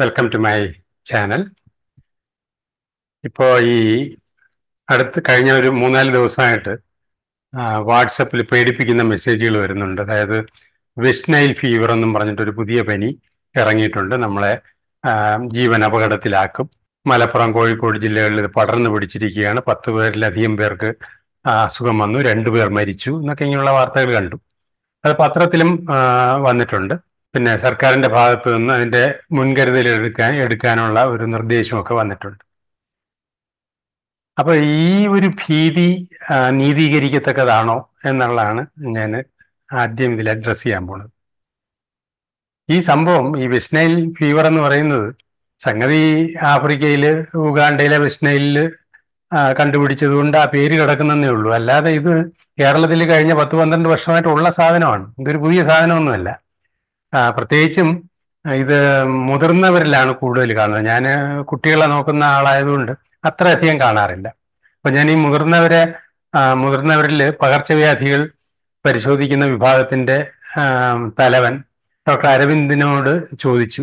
welcome to my channel ഇപ്പോൾ ഈ അടുത്ത് കഴിഞ്ഞ ഒരു മൂന്നാല് ദിവസമായിട്ട് വാട്സപ്പിൽ പേടിപ്പിക്കുന്ന മെസ്സേജുകൾ വരുന്നുണ്ട് അതായത് വെസ്റ്റ് നൈൽ ഫീവർ എന്നും പറഞ്ഞിട്ടൊരു പുതിയ പനി ഇറങ്ങിയിട്ടുണ്ട് നമ്മളെ ജീവൻ അപകടത്തിലാക്കും മലപ്പുറം കോഴിക്കോട് ജില്ലകളിൽ ഇത് പടർന്നു പിടിച്ചിരിക്കുകയാണ് പത്ത് പേരിലധികം പേർക്ക് അസുഖം വന്നു രണ്ടു പേർ മരിച്ചു എന്നൊക്കെ ഇങ്ങനെയുള്ള വാർത്തകൾ കണ്ടു അത് പത്രത്തിലും വന്നിട്ടുണ്ട് പിന്നെ സർക്കാരിന്റെ ഭാഗത്തു നിന്ന് അതിന്റെ മുൻകരുതൽ എടുക്കാൻ എടുക്കാനുള്ള ഒരു നിർദ്ദേശമൊക്കെ വന്നിട്ടുണ്ട് അപ്പൊ ഈ ഒരു ഭീതി നീതീകരിക്കത്തക്കതാണോ എന്നുള്ളതാണ് ഞാൻ ആദ്യം ഇതിൽ അഡ്രസ് ചെയ്യാൻ പോണത് ഈ സംഭവം ഈ വെസ്റ്റ്നൈൽ ഫീവർ എന്ന് പറയുന്നത് സംഗതി ആഫ്രിക്കയില് ഉഗാണ്ടയിലെ വെസ്റ്റ്നൈലില് കണ്ടുപിടിച്ചത് കൊണ്ട് ആ പേര് കിടക്കുന്നതേ ഉള്ളൂ അല്ലാതെ ഇത് കേരളത്തിൽ കഴിഞ്ഞ പത്ത് പന്ത്രണ്ട് വർഷമായിട്ടുള്ള സാധനമാണ് ഇതൊരു പുതിയ സാധനമൊന്നുമല്ല പ്രത്യേകിച്ചും ഇത് മുതിർന്നവരിലാണ് കൂടുതൽ കാണുന്നത് ഞാൻ കുട്ടികളെ നോക്കുന്ന ആളായതുകൊണ്ട് അത്ര അധികം കാണാറില്ല അപ്പൊ ഞാൻ ഈ മുതിർന്നവരെ മുതിർന്നവരിൽ പകർച്ചവ്യാധികൾ പരിശോധിക്കുന്ന വിഭാഗത്തിന്റെ തലവൻ ഡോക്ടർ അരവിന്ദിനോട് ചോദിച്ചു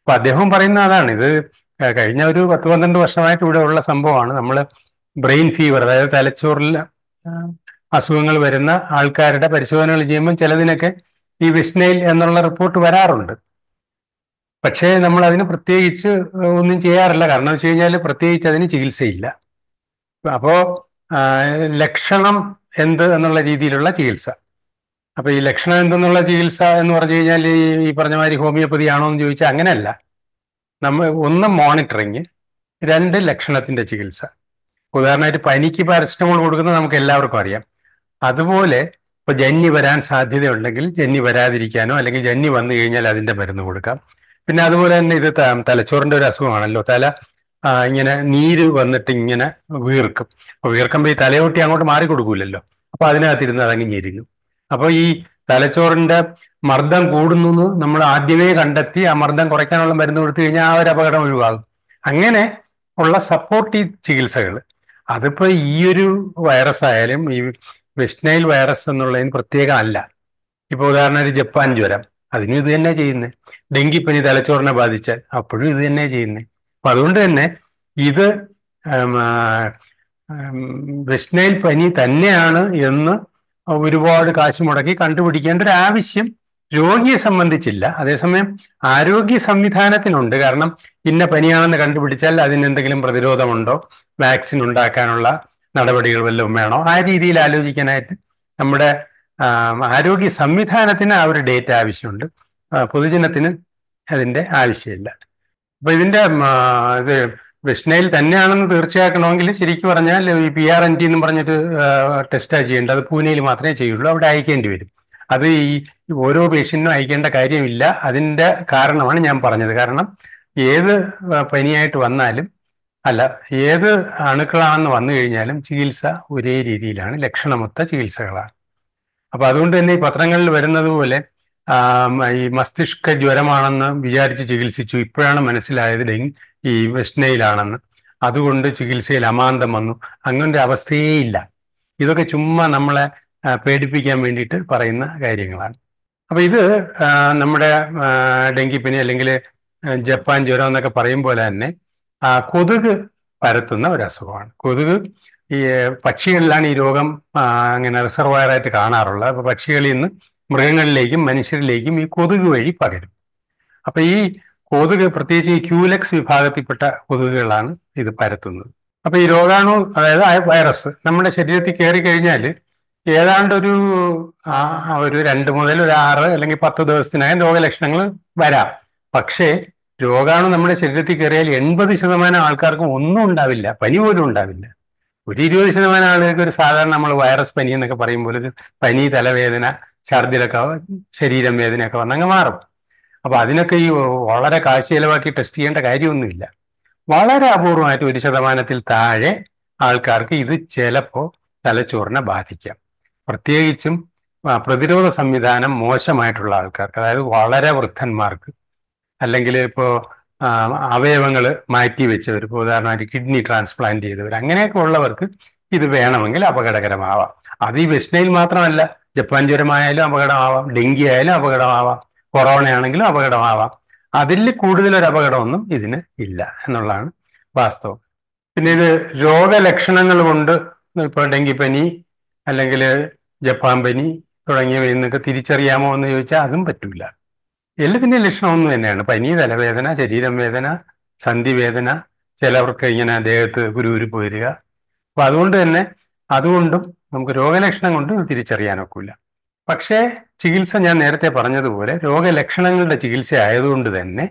അപ്പൊ അദ്ദേഹം പറയുന്ന അതാണ് ഇത് കഴിഞ്ഞ ഒരു പത്ത് പന്ത്രണ്ട് വർഷമായിട്ട് ഇവിടെ ഉള്ള സംഭവമാണ് നമ്മൾ ബ്രെയിൻ ഫീവർ അതായത് തലച്ചോറിൽ അസുഖങ്ങൾ വരുന്ന ആൾക്കാരുടെ പരിശോധനകൾ ചെയ്യുമ്പോൾ ചിലതിനൊക്കെ ഈ വിസ്നയിൽ എന്നുള്ള റിപ്പോർട്ട് വരാറുണ്ട് പക്ഷേ നമ്മൾ അതിന് പ്രത്യേകിച്ച് ഒന്നും ചെയ്യാറില്ല കാരണം വെച്ച് കഴിഞ്ഞാൽ പ്രത്യേകിച്ച് അതിന് ചികിത്സയില്ല അപ്പോൾ ലക്ഷണം എന്ത് എന്നുള്ള രീതിയിലുള്ള ചികിത്സ അപ്പോൾ ഈ ലക്ഷണം എന്തെന്നുള്ള ചികിത്സ എന്ന് പറഞ്ഞു കഴിഞ്ഞാൽ ഈ പറഞ്ഞ മാതിരി ഹോമിയോപ്പതി ആണോ എന്ന് ചോദിച്ചാൽ അങ്ങനെയല്ല നമ്മൾ ഒന്ന് മോണിറ്ററിങ് രണ്ട് ലക്ഷണത്തിന്റെ ചികിത്സ ഉദാഹരണമായിട്ട് പനിക്ക് പാരസിറ്റമോൾ കൊടുക്കുന്നത് നമുക്ക് എല്ലാവർക്കും അറിയാം അതുപോലെ ഇപ്പൊ ജന്നി വരാൻ സാധ്യതയുണ്ടെങ്കിൽ ജന്നി വരാതിരിക്കാനോ അല്ലെങ്കിൽ ജന്നി വന്നു കഴിഞ്ഞാൽ അതിന്റെ മരുന്ന് കൊടുക്കാം പിന്നെ അതുപോലെ തന്നെ ഇത് തലച്ചോറിന്റെ ഒരു അസുഖമാണല്ലോ തല ഇങ്ങനെ നീര് വന്നിട്ട് ഇങ്ങനെ വീർക്കും അപ്പൊ വീർക്കുമ്പോൾ ഈ തലയോട്ടി അങ്ങോട്ട് മാറി കൊടുക്കൂലല്ലോ അപ്പൊ അതിനകത്തിരുന്ന് അതങ്ങ് ഞെരിഞ്ഞു അപ്പോൾ ഈ തലച്ചോറിന്റെ മർദ്ദം കൂടുന്നു നമ്മൾ ആദ്യമേ കണ്ടെത്തി ആ മർദ്ദം കുറയ്ക്കാനുള്ള മരുന്ന് കൊടുത്തു കഴിഞ്ഞാൽ ആ ഒരു അപകടം ഒഴിവാകും അങ്ങനെ ഉള്ള സപ്പോർട്ടീവ് ചികിത്സകൾ അതിപ്പോൾ ഈ ഒരു വൈറസ് ആയാലും ഈ വെസ്റ്റ്നൈൽ വൈറസ് എന്നുള്ളതിന് പ്രത്യേക അല്ല ഇപ്പോൾ ഉദാഹരണത്തിന് ജപ്പാൻ ജ്വരം അതിനും ഇത് തന്നെ ചെയ്യുന്നത് ഡെങ്കിപ്പനി തലച്ചോറിനെ ബാധിച്ചാൽ അപ്പോഴും ഇത് തന്നെ ചെയ്യുന്നത് അപ്പൊ അതുകൊണ്ട് തന്നെ ഇത് വെസ്റ്റ്നൈൽ പനി തന്നെയാണ് എന്ന് ഒരുപാട് കാശ് മുടക്കി കണ്ടുപിടിക്കേണ്ട ഒരു ആവശ്യം രോഗിയെ സംബന്ധിച്ചില്ല അതേസമയം ആരോഗ്യ സംവിധാനത്തിനുണ്ട് കാരണം ഇന്ന പനിയാണെന്ന് കണ്ടുപിടിച്ചാൽ അതിന് എന്തെങ്കിലും പ്രതിരോധമുണ്ടോ വാക്സിൻ ഉണ്ടാക്കാനുള്ള നടപടികൾ വല്ലതും വേണോ ആ രീതിയിൽ ആലോചിക്കാനായിട്ട് നമ്മുടെ ആരോഗ്യ സംവിധാനത്തിന് ആ ഒരു ഡേറ്റ ആവശ്യമുണ്ട് പൊതുജനത്തിന് അതിൻ്റെ ആവശ്യമില്ല അപ്പൊ ഇതിന്റെ ഇത് കൃഷ്ണയിൽ തന്നെയാണെന്ന് തീർച്ചയാക്കണമെങ്കിൽ ശരിക്കും പറഞ്ഞാൽ ഈ പി ആർ എൻ ടി എന്ന് പറഞ്ഞൊരു ടെസ്റ്റാണ് ചെയ്യേണ്ടത് അത് പൂനെയിൽ മാത്രമേ ചെയ്യുള്ളൂ അവിടെ അയക്കേണ്ടി വരും അത് ഈ ഓരോ പേഷ്യൻറ്റിനും അയക്കേണ്ട കാര്യമില്ല അതിൻ്റെ കാരണമാണ് ഞാൻ പറഞ്ഞത് കാരണം ഏത് പനിയായിട്ട് വന്നാലും അല്ല ഏത് അണുക്കളാണെന്ന് വന്നു കഴിഞ്ഞാലും ചികിത്സ ഒരേ രീതിയിലാണ് ലക്ഷണമൊത്ത ചികിത്സകളാണ് അപ്പോൾ അതുകൊണ്ട് തന്നെ ഈ പത്രങ്ങളിൽ വരുന്നത് പോലെ ഈ മസ്തിഷ്ക ജ്വരമാണെന്ന് വിചാരിച്ച് ചികിത്സിച്ചു ഇപ്പോഴാണ് മനസ്സിലായത് ഡെങ്കി ഈ വെസ്നയിലാണെന്ന് അതുകൊണ്ട് ചികിത്സയിൽ അമാന്തം വന്നു അങ്ങനൊരു അവസ്ഥയേ ഇല്ല ഇതൊക്കെ ചുമ്മാ നമ്മളെ പേടിപ്പിക്കാൻ വേണ്ടിയിട്ട് പറയുന്ന കാര്യങ്ങളാണ് അപ്പോൾ ഇത് നമ്മുടെ ഡെങ്കിപ്പനി അല്ലെങ്കിൽ ജപ്പാൻ ജ്വരം എന്നൊക്കെ പറയും പോലെ തന്നെ ആ കൊതുക് പരത്തുന്ന ഒരു അസുഖമാണ് കൊതുക് ഈ പക്ഷികളിലാണ് ഈ രോഗം അങ്ങനെ റിസർവയറായിട്ട് കാണാറുള്ളത് അപ്പൊ പക്ഷികളിൽ നിന്ന് മൃഗങ്ങളിലേക്കും മനുഷ്യരിലേക്കും ഈ കൊതുക് വഴി പകരും അപ്പൊ ഈ കൊതുക് പ്രത്യേകിച്ച് ഈ ക്യൂലക്സ് വിഭാഗത്തിൽപ്പെട്ട കൊതുകുകളാണ് ഇത് പരത്തുന്നത് അപ്പോൾ ഈ രോഗാണു അതായത് വൈറസ് നമ്മുടെ ശരീരത്തിൽ കയറി കഴിഞ്ഞാൽ ഏതാണ്ട് ഒരു ഒരു രണ്ട് മുതൽ ഒരു ആറ് അല്ലെങ്കിൽ പത്ത് ദിവസത്തിനകം രോഗലക്ഷണങ്ങൾ വരാം പക്ഷേ രോഗാണു നമ്മുടെ ശരീരത്തിൽ കയറിയാൽ എൺപത് ശതമാനം ആൾക്കാർക്കും ഒന്നും ഉണ്ടാവില്ല പനി പോലും ഉണ്ടാവില്ല ഒരു ഇരുപത് ശതമാനം ആളുകൾക്ക് ഒരു സാധാരണ നമ്മൾ വൈറസ് പനി എന്നൊക്കെ പറയുമ്പോൾ ഒരു പനി തലവേദന ഛർദിലൊക്കെ ശരീരം വേദനയൊക്കെ വന്നങ്ങ് മാറും അപ്പൊ അതിനൊക്കെ ഈ വളരെ കാശ് ചെലവാക്കി ടെസ്റ്റ് ചെയ്യേണ്ട കാര്യമൊന്നുമില്ല വളരെ അപൂർവമായിട്ട് ഒരു ശതമാനത്തിൽ താഴെ ആൾക്കാർക്ക് ഇത് ചിലപ്പോൾ തലച്ചോറിനെ ബാധിക്കാം പ്രത്യേകിച്ചും പ്രതിരോധ സംവിധാനം മോശമായിട്ടുള്ള ആൾക്കാർക്ക് അതായത് വളരെ വൃദ്ധന്മാർക്ക് അല്ലെങ്കിൽ ഇപ്പോൾ അവയവങ്ങൾ മാറ്റി വെച്ചവർ ഇപ്പോൾ ഉദാഹരണമായിട്ട് കിഡ്നി ട്രാൻസ്പ്ലാന്റ് ചെയ്തവർ അങ്ങനെയൊക്കെ ഉള്ളവർക്ക് ഇത് വേണമെങ്കിൽ അപകടകരമാവാം അത് ഈ വെസ്റ്റ്നയിൽ മാത്രമല്ല ജപ്പാൻ ജ്വരമായാലും അപകടമാവാം ഡെങ്കി ആയാലും അപകടമാവാം കൊറോണ ആണെങ്കിലും അപകടമാവാം അതിൽ കൂടുതലൊരു അപകടമൊന്നും ഇതിന് ഇല്ല എന്നുള്ളതാണ് വാസ്തവം പിന്നെ ഇത് രോഗലക്ഷണങ്ങൾ കൊണ്ട് ഇപ്പോൾ ഡെങ്കിപ്പനി അല്ലെങ്കിൽ ജപ്പാൻ പനി തുടങ്ങിയവയിൽ നിന്നൊക്കെ തിരിച്ചറിയാമോ എന്ന് ചോദിച്ചാൽ അതും പറ്റില്ല എല്ലാത്തിൻ്റെയും ലക്ഷണം ഒന്ന് തന്നെയാണ് പനി തലവേദന ശരീരം വേദന സന്ധിവേദന ചിലവർക്ക് ഇങ്ങനെ ദേഹത്ത് കുരുകുരുപ്പ് വരിക അപ്പൊ അതുകൊണ്ട് തന്നെ അതുകൊണ്ടും നമുക്ക് രോഗലക്ഷണം കൊണ്ട് തിരിച്ചറിയാനൊക്കില്ല പക്ഷേ ചികിത്സ ഞാൻ നേരത്തെ പറഞ്ഞതുപോലെ രോഗലക്ഷണങ്ങളുടെ ചികിത്സ ആയതുകൊണ്ട് തന്നെ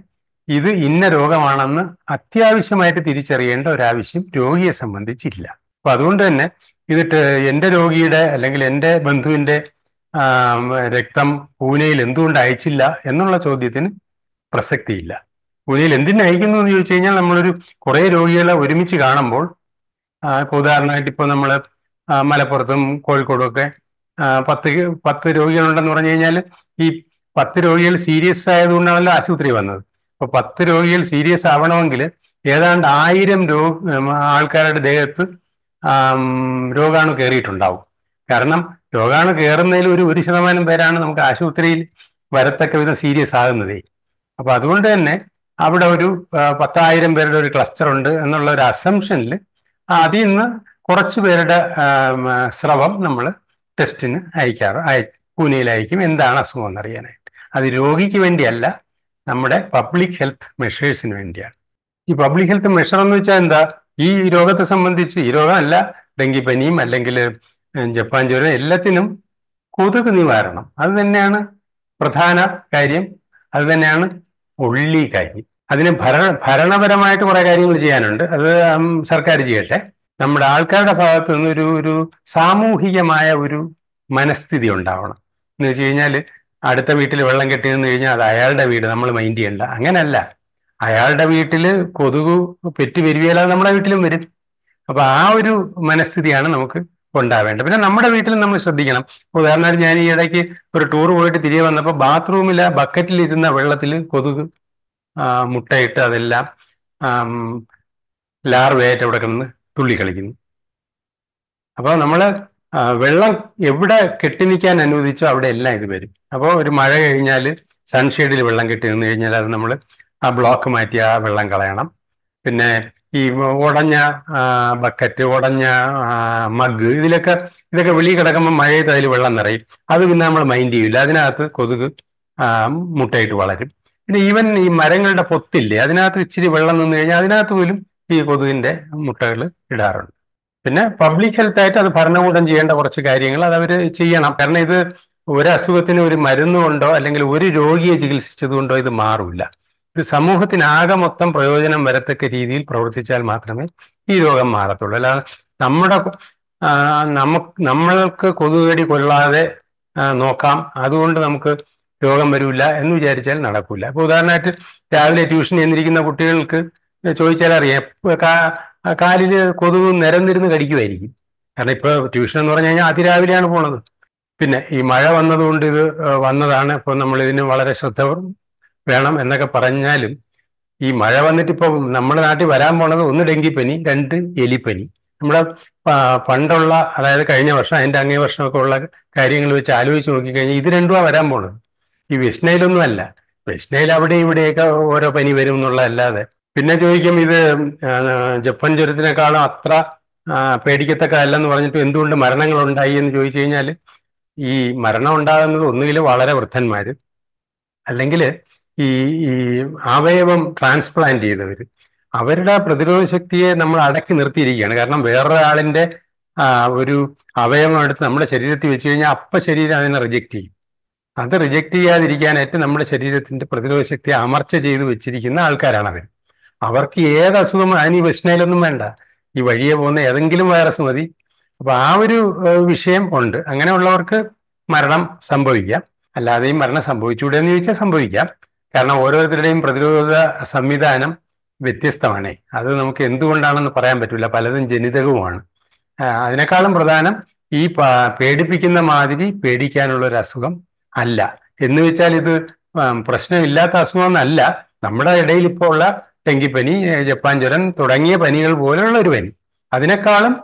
ഇത് ഇന്ന രോഗമാണെന്ന് അത്യാവശ്യമായിട്ട് തിരിച്ചറിയേണ്ട ഒരാവശ്യം രോഗിയെ സംബന്ധിച്ചില്ല അപ്പൊ അതുകൊണ്ട് തന്നെ ഇതിട്ട് എൻ്റെ രോഗിയുടെ അല്ലെങ്കിൽ എൻ്റെ ബന്ധുവിൻ്റെ രക്തം പൂനെയിൽ എന്തുകൊണ്ട് അയച്ചില്ല എന്നുള്ള ചോദ്യത്തിന് പ്രസക്തിയില്ല പൂനെയിൽ എന്തിനു അയക്കുന്നു എന്ന് ചോദിച്ചു കഴിഞ്ഞാൽ നമ്മളൊരു കുറേ രോഗികളെ ഒരുമിച്ച് കാണുമ്പോൾ ഇപ്പൊ ഉദാഹരണമായിട്ട് ഇപ്പൊ നമ്മൾ മലപ്പുറത്തും കോഴിക്കോടും ഒക്കെ പത്ത് പത്ത് രോഗികളുണ്ടെന്ന് പറഞ്ഞു കഴിഞ്ഞാൽ ഈ പത്ത് രോഗികൾ സീരിയസ് ആയതുകൊണ്ടാണല്ലോ ആശുപത്രി വന്നത് അപ്പൊ പത്ത് രോഗികൾ സീരിയസ് ആവണമെങ്കിൽ ഏതാണ്ട് ആയിരം രോഗ ആൾക്കാരുടെ ദേഹത്ത് രോഗാണു കയറിയിട്ടുണ്ടാവും കാരണം രോഗാണു കയറുന്നതിൽ ഒരു ഒരു ശതമാനം പേരാണ് നമുക്ക് ആശുപത്രിയിൽ വരത്തക്ക വിധം സീരിയസ് ആകുന്നത് അപ്പൊ അതുകൊണ്ട് തന്നെ അവിടെ ഒരു പത്തായിരം പേരുടെ ഒരു ക്ലസ്റ്റർ ഉണ്ട് എന്നുള്ള ഒരു അസംഷനിൽ അതിൽ നിന്ന് കുറച്ചു പേരുടെ സ്രവം നമ്മൾ ടെസ്റ്റിന് അയക്കാറ് അയ പൂനെയിലായിരിക്കും എന്താണ് അസുഖം എന്നറിയാനായിട്ട് അത് രോഗിക്ക് വേണ്ടിയല്ല നമ്മുടെ പബ്ലിക് ഹെൽത്ത് മെഷേഴ്സിന് വേണ്ടിയാണ് ഈ പബ്ലിക് ഹെൽത്ത് മെഷർ എന്ന് വെച്ചാൽ എന്താ ഈ രോഗത്തെ സംബന്ധിച്ച് ഈ രോഗമല്ല ഡെങ്കിപ്പനിയും അല്ലെങ്കിൽ ജപ്പാൻ ജോലി എല്ലാത്തിനും കൊതുക് നിവാരണം അത് തന്നെയാണ് പ്രധാന കാര്യം അത് തന്നെയാണ് ഉള്ളി കാര്യം അതിന് ഭരണ ഭരണപരമായിട്ട് കുറെ കാര്യങ്ങൾ ചെയ്യാനുണ്ട് അത് സർക്കാർ ചെയ്യട്ടെ നമ്മുടെ ആൾക്കാരുടെ ഭാഗത്തു നിന്ന് ഒരു ഒരു സാമൂഹികമായ ഒരു മനസ്ഥിതി ഉണ്ടാവണം എന്ന് വെച്ച് കഴിഞ്ഞാൽ അടുത്ത വീട്ടിൽ വെള്ളം കെട്ടി നിന്ന് കഴിഞ്ഞാൽ അത് അയാളുടെ വീട് നമ്മൾ മൈൻഡ് ചെയ്യണ്ട അങ്ങനല്ല അയാളുടെ വീട്ടിൽ കൊതുക് പെറ്റ് പെരുവിയാലാതെ നമ്മുടെ വീട്ടിലും വരും അപ്പൊ ആ ഒരു മനസ്ഥിതിയാണ് നമുക്ക് ഉണ്ടാവേണ്ടത് പിന്നെ നമ്മുടെ വീട്ടിൽ നമ്മൾ ശ്രദ്ധിക്കണം ഉദാഹരണമായിട്ട് ഞാൻ ഈ ഇടയ്ക്ക് ഒരു ടൂർ പോയിട്ട് തിരികെ വന്നപ്പോൾ ബാത്റൂമിലെ ബക്കറ്റിൽ ഇരുന്ന വെള്ളത്തിൽ കൊതുക് മുട്ടയിട്ട് അതെല്ലാം ലാർവേറ്റ് അവിടെ കിടന്ന് തുള്ളി കളിക്കുന്നു അപ്പോൾ നമ്മൾ വെള്ളം എവിടെ കെട്ടി നിൽക്കാൻ അനുവദിച്ചോ അവിടെ എല്ലാം ഇത് വരും അപ്പോൾ ഒരു മഴ കഴിഞ്ഞാൽ സൺഷെയ്ഡിൽ വെള്ളം കെട്ടി നിന്ന് കഴിഞ്ഞാൽ അത് നമ്മൾ ആ ബ്ലോക്ക് മാറ്റി ആ വെള്ളം കളയണം പിന്നെ ഈ ഉടഞ്ഞ ബക്കറ്റ് ഉടഞ്ഞ മഗ് ഇതിലൊക്കെ ഇതൊക്കെ വെളി കിടക്കുമ്പോൾ മഴയത്ത് അതിൽ വെള്ളം നിറയും അത് പിന്നെ നമ്മൾ മൈൻഡ് ചെയ്യില്ല അതിനകത്ത് കൊതുക് മുട്ടയിട്ട് വളരും പിന്നെ ഈവൻ ഈ മരങ്ങളുടെ പൊത്തില്ലേ അതിനകത്ത് ഇച്ചിരി വെള്ളം നിന്ന് കഴിഞ്ഞാൽ അതിനകത്ത് പോലും ഈ കൊതുകിന്റെ മുട്ടകൾ ഇടാറുണ്ട് പിന്നെ പബ്ലിക് ഹെൽത്ത് ആയിട്ട് അത് ഭരണകൂടം ചെയ്യേണ്ട കുറച്ച് കാര്യങ്ങൾ അത് അവർ ചെയ്യണം കാരണം ഇത് ഒരു അസുഖത്തിന് ഒരു മരുന്ന് കൊണ്ടോ അല്ലെങ്കിൽ ഒരു രോഗിയെ ചികിത്സിച്ചത് കൊണ്ടോ ഇത് മാറില്ല ഇത് സമൂഹത്തിനാകെ മൊത്തം പ്രയോജനം വരത്തക്ക രീതിയിൽ പ്രവർത്തിച്ചാൽ മാത്രമേ ഈ രോഗം മാറത്തുള്ളൂ അല്ലാതെ നമ്മുടെ നമുക്ക് നമ്മൾക്ക് കൊതുകടി കൊള്ളാതെ നോക്കാം അതുകൊണ്ട് നമുക്ക് രോഗം വരില്ല എന്ന് വിചാരിച്ചാൽ നടക്കില്ല അപ്പോൾ ഉദാഹരണമായിട്ട് രാവിലെ ട്യൂഷൻ എന്നിരിക്കുന്ന കുട്ടികൾക്ക് ചോദിച്ചാൽ അറിയാം കാലിൽ കൊതുക് നിരന്നിരുന്ന് കടിക്കുമായിരിക്കും കാരണം ഇപ്പൊ ട്യൂഷൻ എന്ന് പറഞ്ഞു കഴിഞ്ഞാൽ അതിരാവിലെയാണ് പോണത് പിന്നെ ഈ മഴ വന്നതുകൊണ്ട് ഇത് വന്നതാണ് ഇപ്പൊ നമ്മൾ ഇതിന് വളരെ ശ്രദ്ധ വേണം എന്നൊക്കെ പറഞ്ഞാലും ഈ മഴ വന്നിട്ട് ഇപ്പൊ നമ്മുടെ നാട്ടിൽ വരാൻ പോണത് ഒന്ന് ഡെങ്കിപ്പനി രണ്ട് എലിപ്പനി നമ്മുടെ പണ്ടുള്ള അതായത് കഴിഞ്ഞ വർഷം അതിന്റെ അങ്ങേ വർഷമൊക്കെ ഉള്ള കാര്യങ്ങൾ വെച്ച് ആലോചിച്ച് നോക്കിക്കഴിഞ്ഞാൽ ഇത് രണ്ടുവാ വരാൻ പോണത് ഈ വെസ്റ്റ്നൈലൊന്നും അല്ല വെസ്റ്റ്നൈൽ അവിടെ ഇവിടെയൊക്കെ ഓരോ പനി വരും എന്നുള്ളതല്ലാതെ പിന്നെ ചോദിക്കും ഇത് ജപ്പാൻ ജ്വരത്തിനേക്കാളും അത്ര പേടിക്കത്തക്ക അല്ലെന്ന് പറഞ്ഞിട്ട് എന്തുകൊണ്ട് മരണങ്ങൾ ഉണ്ടായി എന്ന് ചോദിച്ചു കഴിഞ്ഞാൽ ഈ മരണം ഉണ്ടാകുന്നത് ഒന്നുകിൽ വളരെ വൃദ്ധന്മാർ അല്ലെങ്കിൽ ഈ ഈ അവയവം ട്രാൻസ്പ്ലാന്റ് ചെയ്തവർ അവരുടെ പ്രതിരോധ ശക്തിയെ നമ്മൾ അടക്കി നിർത്തിയിരിക്കുകയാണ് കാരണം വേറൊരാളിൻ്റെ ഒരു അവയവം എടുത്ത് നമ്മുടെ ശരീരത്തിൽ വെച്ച് കഴിഞ്ഞാൽ അപ്പം ശരീരം അതിനെ റിജക്റ്റ് ചെയ്യും അത് റിജക്റ്റ് ചെയ്യാതിരിക്കാനായിട്ട് നമ്മുടെ ശരീരത്തിന്റെ പ്രതിരോധ ശക്തിയെ അമർച്ച ചെയ്ത് വെച്ചിരിക്കുന്ന ആൾക്കാരാണ് അവർ അവർക്ക് ഏത് അസുഖം അതിന് പ്രശ്നയിലൊന്നും വേണ്ട ഈ വഴിയെ പോകുന്ന ഏതെങ്കിലും വൈറസ് മതി അപ്പൊ ആ ഒരു വിഷയം ഉണ്ട് അങ്ങനെയുള്ളവർക്ക് മരണം സംഭവിക്കാം അല്ലാതെയും മരണം സംഭവിച്ചുകൂടെ എന്ന് ചോദിച്ചാൽ സംഭവിക്കാം കാരണം ഓരോരുത്തരുടെയും പ്രതിരോധ സംവിധാനം വ്യത്യസ്തമാണ് അത് നമുക്ക് എന്തുകൊണ്ടാണെന്ന് പറയാൻ പറ്റില്ല പലതും ജനിതകവുമാണ് അതിനേക്കാളും പ്രധാനം ഈ പേടിപ്പിക്കുന്ന മാതിരി പേടിക്കാനുള്ള ഒരു അസുഖം അല്ല എന്ന് വെച്ചാൽ ഇത് പ്രശ്നമില്ലാത്ത അസുഖമെന്നല്ല നമ്മുടെ ഇടയിൽ ഇപ്പോൾ ഉള്ള ഡെങ്കിപ്പനി ജപ്പാൻ ജ്വരം തുടങ്ങിയ പനികൾ പോലെയുള്ള ഒരു പനി അതിനേക്കാളും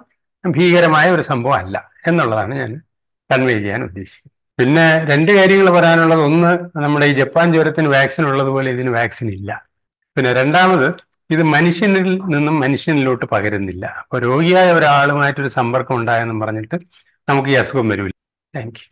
ഭീകരമായ ഒരു സംഭവം അല്ല എന്നുള്ളതാണ് ഞാൻ കൺവേ ചെയ്യാൻ ഉദ്ദേശിക്കുന്നത് പിന്നെ രണ്ട് കാര്യങ്ങൾ പറയാനുള്ളത് ഒന്ന് നമ്മുടെ ഈ ജപ്പാൻ ജ്വരത്തിന് വാക്സിൻ ഉള്ളതുപോലെ ഇതിന് വാക്സിൻ ഇല്ല പിന്നെ രണ്ടാമത് ഇത് മനുഷ്യനിൽ നിന്നും മനുഷ്യനിലോട്ട് പകരുന്നില്ല അപ്പോൾ രോഗിയായ ഒരാളുമായിട്ടൊരു സമ്പർക്കം ഉണ്ടായെന്നും പറഞ്ഞിട്ട് നമുക്ക് ഈ അസുഖം വരില്ല താങ്ക്